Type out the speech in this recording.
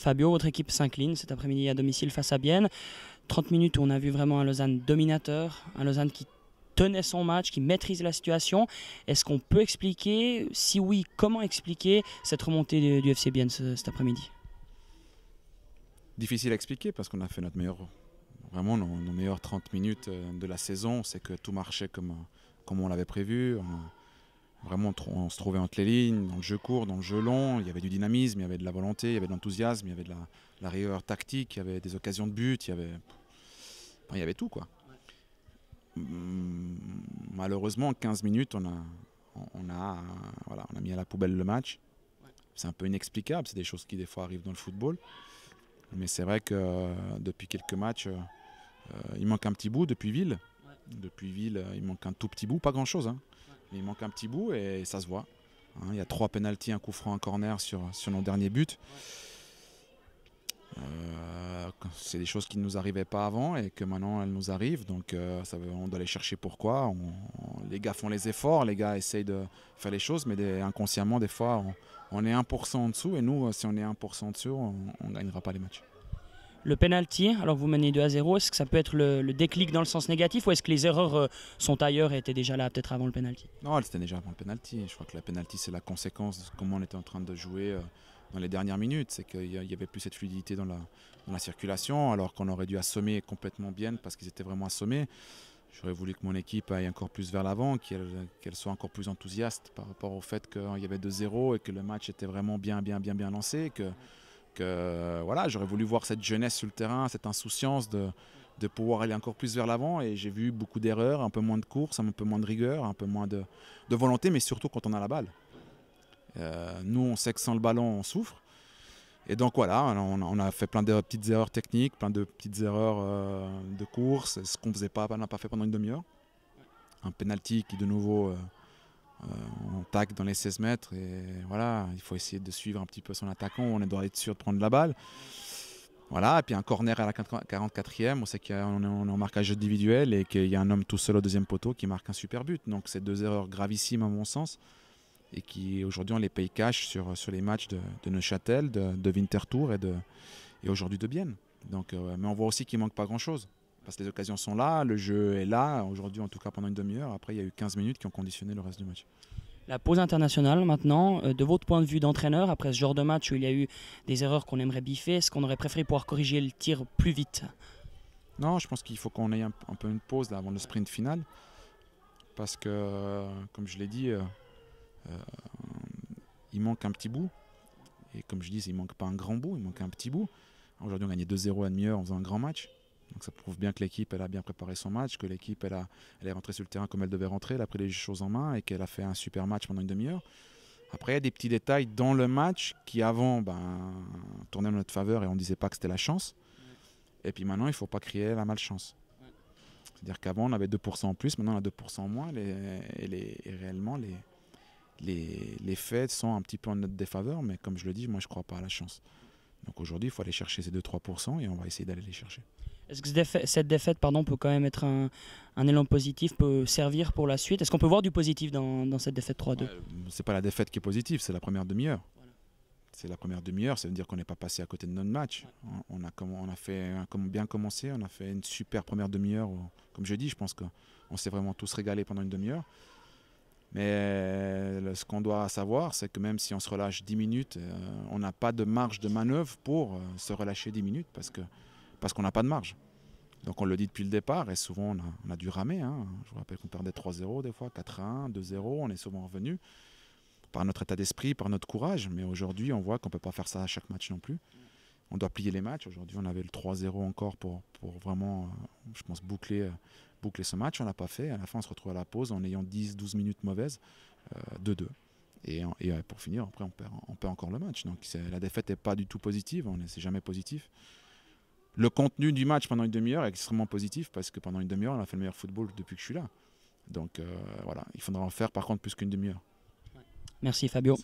Fabio, votre équipe s'incline cet après-midi à domicile face à Bienne. 30 minutes où on a vu vraiment un Lausanne dominateur, un Lausanne qui tenait son match, qui maîtrise la situation. Est-ce qu'on peut expliquer, si oui, comment expliquer cette remontée du FC Bienne cet après-midi Difficile à expliquer parce qu'on a fait notre meilleur, vraiment nos, meilleurs meilleures 30 minutes euh, de la saison. C'est que tout marchait comme, euh, comme on l'avait prévu. Vraiment, on se trouvait entre les lignes, dans le jeu court, dans le jeu long. Il y avait du dynamisme, il y avait de la volonté, il y avait de l'enthousiasme, il y avait de la, rigueur tactique, il y avait des occasions de but, il y avait, il y avait tout. quoi. Hum, malheureusement, en 15 minutes, on a, on, a, on a mis à la poubelle le match. C'est un peu inexplicable, c'est des choses qui des fois arrivent dans le football. Mais c'est vrai que euh, depuis quelques matchs, euh, euh, il manque un petit bout depuis Ville. Depuis Ville, il manque un tout petit bout, pas grand-chose. Hein il manque un petit bout et ça se voit. Hein, il y a trois pénalties, un coup franc, un corner sur, sur nos derniers buts. Euh, c'est des choses qui ne nous arrivaient pas avant et que maintenant elles nous arrivent. Donc euh, ça, on doit aller chercher pourquoi. les gars font les efforts, les gars essayent de faire les choses, mais inconsciemment, des fois, on, on est 1% en dessous. Et nous, euh, si on est 1% en dessous, on ne gagnera pas les matchs le penalty, alors vous menez 2 à 0, est-ce que ça peut être le, déclic dans le sens négatif ou est-ce que les erreurs euh, sont ailleurs et étaient déjà là peut-être avant le penalty Non, elles étaient déjà avant le penalty. Je crois que la penalty, c'est la conséquence de comment on était en train de jouer euh, dans les dernières minutes. C'est qu'il n'y avait plus cette fluidité dans la, la circulation, alors qu'on aurait dû assommer complètement bien parce qu'ils étaient vraiment assommés. J'aurais voulu que mon équipe aille encore plus vers l'avant, qu'elle soit encore plus enthousiaste par rapport au fait qu'il y avait 2-0 et que le match était vraiment bien, bien, bien, bien lancé. Que, donc voilà, j'aurais voulu voir cette jeunesse sur le terrain, cette insouciance de, de pouvoir aller encore plus vers l'avant. Et j'ai vu beaucoup d'erreurs, un peu moins de course, un peu moins de rigueur, un peu moins de, volonté, mais surtout quand on a la balle. Euh, nous, on sait que sans le ballon, on souffre. Et donc voilà, on, a fait plein de petites erreurs techniques, plein de petites erreurs euh, de course, ce qu'on faisait pas, on n'a pas fait pendant une demi-heure. Un pénalty qui de nouveau, euh, attaque dans les 16 mètres. Et voilà, il faut essayer de suivre un petit peu son attaquant. On doit être sûr de prendre la balle. Voilà, et puis un corner à la 44e. On sait qu'on est en marquage individuel et qu'il y a un homme tout seul au deuxième poteau qui marque un super but. Donc, c'est deux erreurs gravissimes à mon sens et qui aujourd'hui on les paye cash sur, sur les matchs de, de Neuchâtel, de, de, Winterthur et, de, et aujourd'hui de Bienne. Donc, euh, mais on voit aussi qu'il manque pas grand-chose. Parce que les occasions sont là, le jeu est là, aujourd'hui en tout cas pendant une demi-heure. Après, il y a eu 15 minutes qui ont conditionné le reste du match la pause internationale maintenant, euh, de votre point de vue d'entraîneur, après ce genre de match où il y a eu des erreurs qu'on aimerait biffer, est-ce qu'on aurait préféré pouvoir corriger le tir plus vite Non, je pense qu'il faut qu'on ait un, peu une pause avant le sprint final. Parce que, comme je l'ai dit, euh, euh, il manque un petit bout. Et comme je dis, il manque pas un grand bout, il manque un petit bout. Aujourd'hui, on gagnait 2-0 à demi-heure en faisant un grand match. Donc ça prouve bien que l'équipe, elle a bien préparé son match, que l'équipe, elle, elle est rentrée sur le terrain comme elle devait rentrer, elle a pris les choses en main et qu'elle a fait un super match pendant une demi-heure. Après, il y a des petits détails dans le match qui, avant, ben, tournaient en notre faveur et on ne disait pas que c'était la chance. Et puis maintenant, il ne faut pas crier la malchance. C'est-à-dire qu'avant, on avait 2% en plus, maintenant, on a 2% en moins. Les, et, réellement, les, les, les, faits sont un petit peu en notre défaveur. Mais comme je le dis, moi, je ne crois pas à la chance. Donc aujourd'hui, il faut aller chercher ces 2-3% et on va essayer d'aller les chercher. Est-ce que cette défaite, pardon, peut quand même être un, élan positif, peut servir pour la suite Est-ce qu'on peut voir du positif dans, cette défaite 3-2 Ce euh, C'est pas la défaite qui est positive, c'est la première demi-heure. C'est la première demi-heure, ça veut dire qu'on n'est pas passé à côté de notre match. On, a, on a fait bien commencé, on a fait une super première demi-heure. Euh, comme je dis, je pense qu'on s'est vraiment tous régalés pendant une demi-heure. Mais euh, ce qu'on doit savoir, c'est que même si on se relâche 10 minutes, on n'a pas de marge de manœuvre pour se relâcher 10 minutes parce que parce qu'on n'a pas de marge. Donc on le dit depuis le départ, et souvent on a, dû ramer. Hein. Je vous rappelle qu'on perdait 3-0 des fois, 4-1, 2-0, on est souvent revenu par notre état d'esprit, par notre courage. Mais aujourd'hui, on voit qu'on ne peut pas faire ça à chaque match non plus. On doit plier les matchs. Aujourd'hui, on avait le 3-0 encore pour, vraiment, euh, je pense, boucler, euh, boucler ce match. On l'a pas fait. À la fin, on se retrouve à la pause en ayant 10-12 minutes mauvaises, 2-2. Euh, et, pour finir, après, on perd, on perd encore le match. Donc la défaite n'est pas du tout positive. On n'est jamais positif le contenu du match pendant une demi-heure est extrêmement positif parce que pendant une demi-heure, on a fait le meilleur football depuis que je suis là. Donc euh, voilà, il faudra en faire par contre plus qu'une demi-heure. Merci Fabio.